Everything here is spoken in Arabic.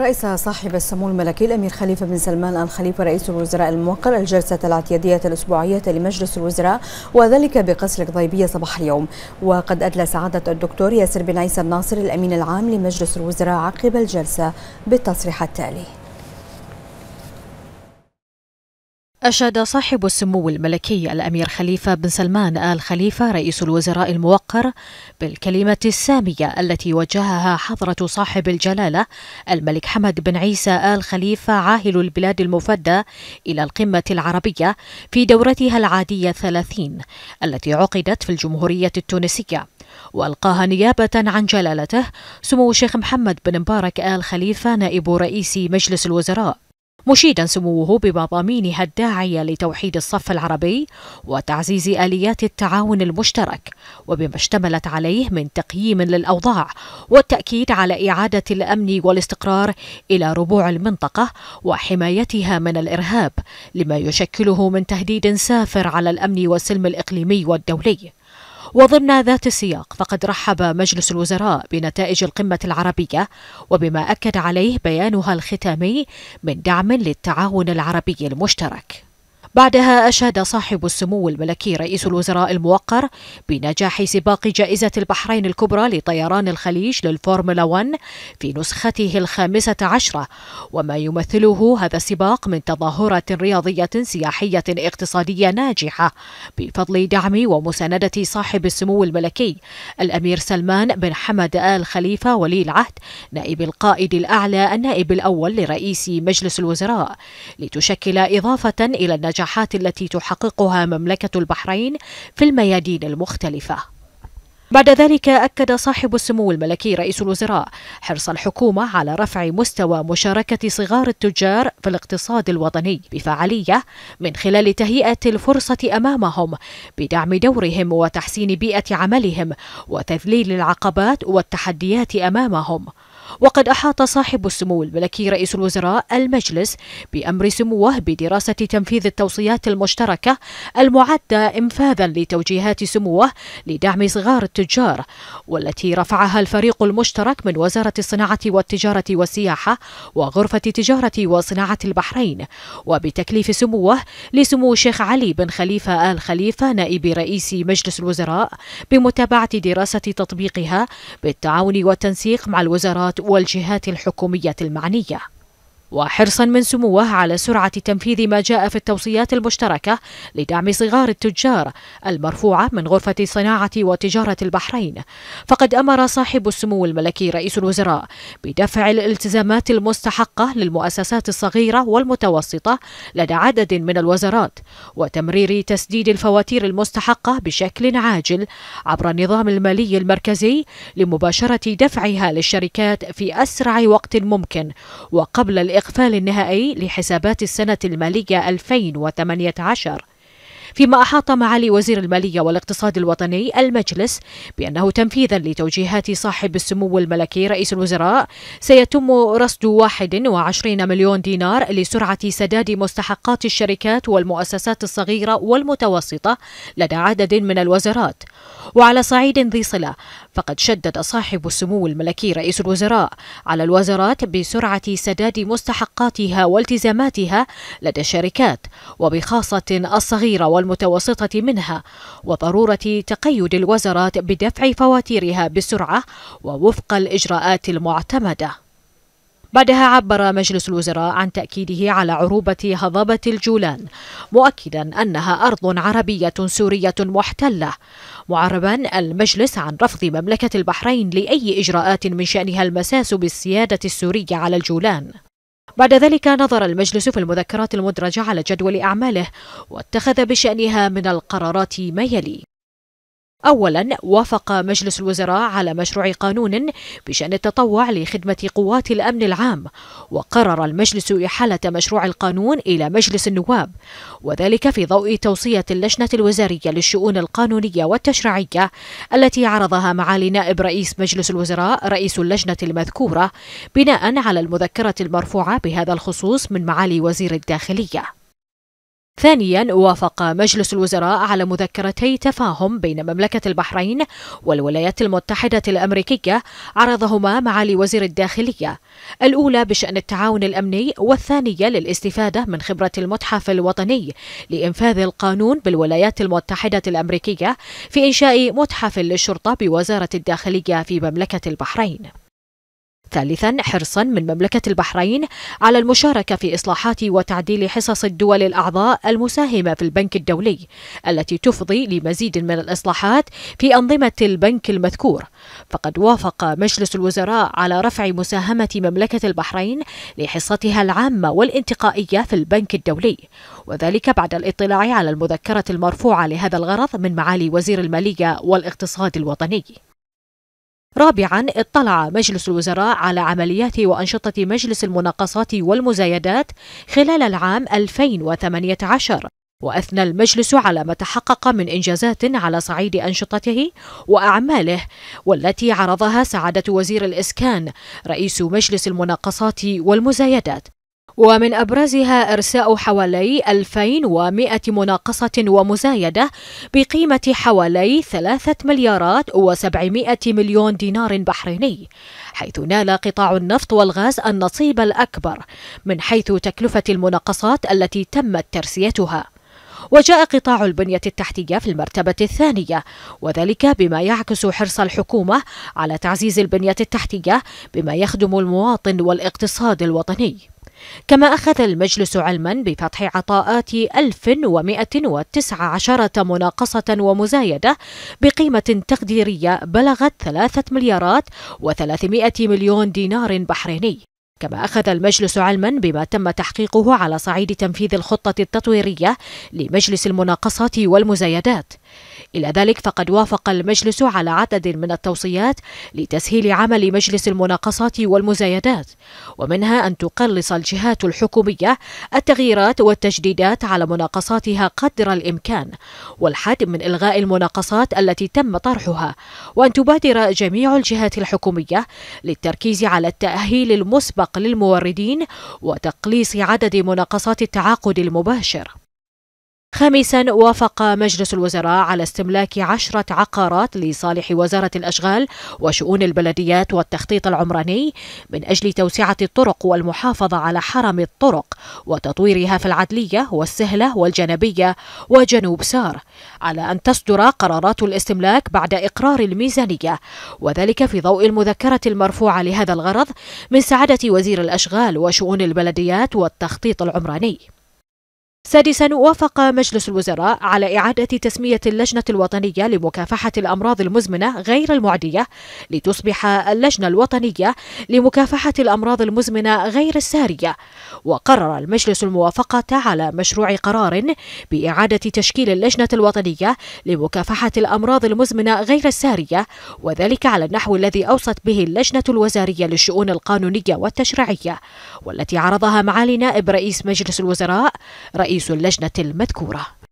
رئيس صاحب السمو الملكي الأمير خليفة بن سلمان الخليفه رئيس الوزراء الموقر الجلسة الاعتيادية الأسبوعية لمجلس الوزراء وذلك بقصر القضيبية صباح اليوم وقد أدلى سعادة الدكتور ياسر بن عيسى الناصر الأمين العام لمجلس الوزراء عقب الجلسة بالتصريح التالي أشاد صاحب السمو الملكي الأمير خليفة بن سلمان آل خليفة رئيس الوزراء الموقر بالكلمة السامية التي وجهها حضرة صاحب الجلالة الملك حمد بن عيسى آل خليفة عاهل البلاد المفدى إلى القمة العربية في دورتها العادية الثلاثين التي عقدت في الجمهورية التونسية وألقاها نيابة عن جلالته سمو الشيخ محمد بن مبارك آل خليفة نائب رئيس مجلس الوزراء مشيدا سموه بمضامينها الداعية لتوحيد الصف العربي وتعزيز آليات التعاون المشترك وبما اشتملت عليه من تقييم للأوضاع والتأكيد على إعادة الأمن والاستقرار إلى ربوع المنطقة وحمايتها من الإرهاب لما يشكله من تهديد سافر على الأمن والسلم الإقليمي والدولي وضمن ذات السياق فقد رحب مجلس الوزراء بنتائج القمة العربية وبما أكد عليه بيانها الختامي من دعم للتعاون العربي المشترك بعدها أشاد صاحب السمو الملكي رئيس الوزراء الموقر بنجاح سباق جائزة البحرين الكبرى لطيران الخليج للفورمولا 1 في نسخته الخامسة عشرة وما يمثله هذا السباق من تظاهرة رياضية سياحية اقتصادية ناجحة بفضل دعم ومساندة صاحب السمو الملكي الأمير سلمان بن حمد آل خليفة ولي العهد نائب القائد الأعلى النائب الأول لرئيس مجلس الوزراء لتشكل إضافة إلى النجاح النجاحات التي تحققها مملكة البحرين في الميادين المختلفة بعد ذلك أكد صاحب السمو الملكي رئيس الوزراء حرص الحكومة على رفع مستوى مشاركة صغار التجار في الاقتصاد الوطني بفعالية من خلال تهيئة الفرصة أمامهم بدعم دورهم وتحسين بيئة عملهم وتذليل العقبات والتحديات أمامهم وقد أحاط صاحب السمو الملكي رئيس الوزراء المجلس بأمر سموه بدراسة تنفيذ التوصيات المشتركة المعدة إنفاذا لتوجيهات سموه لدعم صغار التجار والتي رفعها الفريق المشترك من وزارة الصناعة والتجارة والسياحة وغرفة تجارة وصناعة البحرين وبتكليف سموه لسمو الشيخ علي بن خليفة آل خليفة نائب رئيس مجلس الوزراء بمتابعة دراسة تطبيقها بالتعاون والتنسيق مع الوزارات والجهات الحكومية المعنية وحرصا من سموه على سرعة تنفيذ ما جاء في التوصيات المشتركة لدعم صغار التجار المرفوعة من غرفة صناعة وتجارة البحرين فقد أمر صاحب السمو الملكي رئيس الوزراء بدفع الالتزامات المستحقة للمؤسسات الصغيرة والمتوسطة لدى عدد من الوزارات وتمرير تسديد الفواتير المستحقة بشكل عاجل عبر النظام المالي المركزي لمباشرة دفعها للشركات في أسرع وقت ممكن وقبل الإقفال النهائي لحسابات السنة المالية 2018 فيما أحاط معالي وزير المالية والاقتصاد الوطني المجلس بأنه تنفيذا لتوجيهات صاحب السمو الملكي رئيس الوزراء سيتم رصد 21 مليون دينار لسرعة سداد مستحقات الشركات والمؤسسات الصغيرة والمتوسطة لدى عدد من الوزارات وعلى صعيد ذي صلة فقد شدد صاحب السمو الملكي رئيس الوزراء على الوزارات بسرعة سداد مستحقاتها والتزاماتها لدى الشركات وبخاصة الصغيرة والمتوسطة والمتوسطة منها وضرورة تقيد الوزارات بدفع فواتيرها بسرعة ووفق الإجراءات المعتمدة بعدها عبر مجلس الوزراء عن تأكيده على عروبة هضبة الجولان مؤكدا أنها أرض عربية سورية محتلة معربا المجلس عن رفض مملكة البحرين لأي إجراءات من شأنها المساس بالسيادة السورية على الجولان بعد ذلك نظر المجلس في المذكرات المدرجة على جدول أعماله واتخذ بشأنها من القرارات ما يلي أولا وافق مجلس الوزراء على مشروع قانون بشأن التطوع لخدمة قوات الأمن العام وقرر المجلس إحالة مشروع القانون إلى مجلس النواب وذلك في ضوء توصية اللجنة الوزارية للشؤون القانونية والتشريعية التي عرضها معالي نائب رئيس مجلس الوزراء رئيس اللجنة المذكورة بناء على المذكرة المرفوعة بهذا الخصوص من معالي وزير الداخلية ثانيا وافق مجلس الوزراء على مذكرتي تفاهم بين مملكة البحرين والولايات المتحدة الأمريكية عرضهما معالي وزير الداخلية الأولى بشأن التعاون الأمني والثانية للاستفادة من خبرة المتحف الوطني لإنفاذ القانون بالولايات المتحدة الأمريكية في إنشاء متحف للشرطة بوزارة الداخلية في مملكة البحرين ثالثا حرصا من مملكة البحرين على المشاركة في إصلاحات وتعديل حصص الدول الأعضاء المساهمة في البنك الدولي التي تفضي لمزيد من الإصلاحات في أنظمة البنك المذكور فقد وافق مجلس الوزراء على رفع مساهمة مملكة البحرين لحصتها العامة والانتقائية في البنك الدولي وذلك بعد الاطلاع على المذكرة المرفوعة لهذا الغرض من معالي وزير المالية والاقتصاد الوطني رابعا اطلع مجلس الوزراء على عمليات وأنشطة مجلس المناقصات والمزايدات خلال العام 2018 وأثنى المجلس على ما تحقق من إنجازات على صعيد أنشطته وأعماله والتي عرضها سعادة وزير الإسكان رئيس مجلس المناقصات والمزايدات ومن أبرزها إرساء حوالي 2100 مناقصة ومزايدة بقيمة حوالي 3 مليارات و700 مليون دينار بحريني حيث نال قطاع النفط والغاز النصيب الأكبر من حيث تكلفة المناقصات التي تمت ترسيتها وجاء قطاع البنية التحتية في المرتبة الثانية وذلك بما يعكس حرص الحكومة على تعزيز البنية التحتية بما يخدم المواطن والاقتصاد الوطني كما أخذ المجلس علما بفتح عطاءات 1119 مناقصة ومزايدة بقيمة تقديرية بلغت 3 مليارات و300 مليون دينار بحريني كما أخذ المجلس علما بما تم تحقيقه على صعيد تنفيذ الخطة التطويرية لمجلس المناقصات والمزايدات إلى ذلك فقد وافق المجلس على عدد من التوصيات لتسهيل عمل مجلس المناقصات والمزايدات ومنها أن تقلص الجهات الحكومية التغييرات والتجديدات على مناقصاتها قدر الإمكان والحد من إلغاء المناقصات التي تم طرحها وأن تبادر جميع الجهات الحكومية للتركيز على التأهيل المسبق للموردين وتقليص عدد مناقصات التعاقد المباشر خامسا وافق مجلس الوزراء على استملاك عشرة عقارات لصالح وزارة الأشغال وشؤون البلديات والتخطيط العمراني من أجل توسعة الطرق والمحافظة على حرم الطرق وتطويرها في العدلية والسهلة والجنبية وجنوب سار على أن تصدر قرارات الاستملاك بعد إقرار الميزانية وذلك في ضوء المذكرة المرفوعة لهذا الغرض من سعادة وزير الأشغال وشؤون البلديات والتخطيط العمراني سادسا وافق مجلس الوزراء على إعادة تسمية اللجنة الوطنية لمكافحة الأمراض المزمنة غير المعدية لتصبح اللجنة الوطنية لمكافحة الأمراض المزمنة غير السارية وقرر المجلس الموافقة على مشروع قرار بإعادة تشكيل اللجنة الوطنية لمكافحة الأمراض المزمنة غير السارية وذلك على النحو الذي أوصت به اللجنة الوزارية للشؤون القانونية والتشريعية والتي عرضها معالي نائب رئيس مجلس الوزراء رئيس رئيس اللجنة المذكورة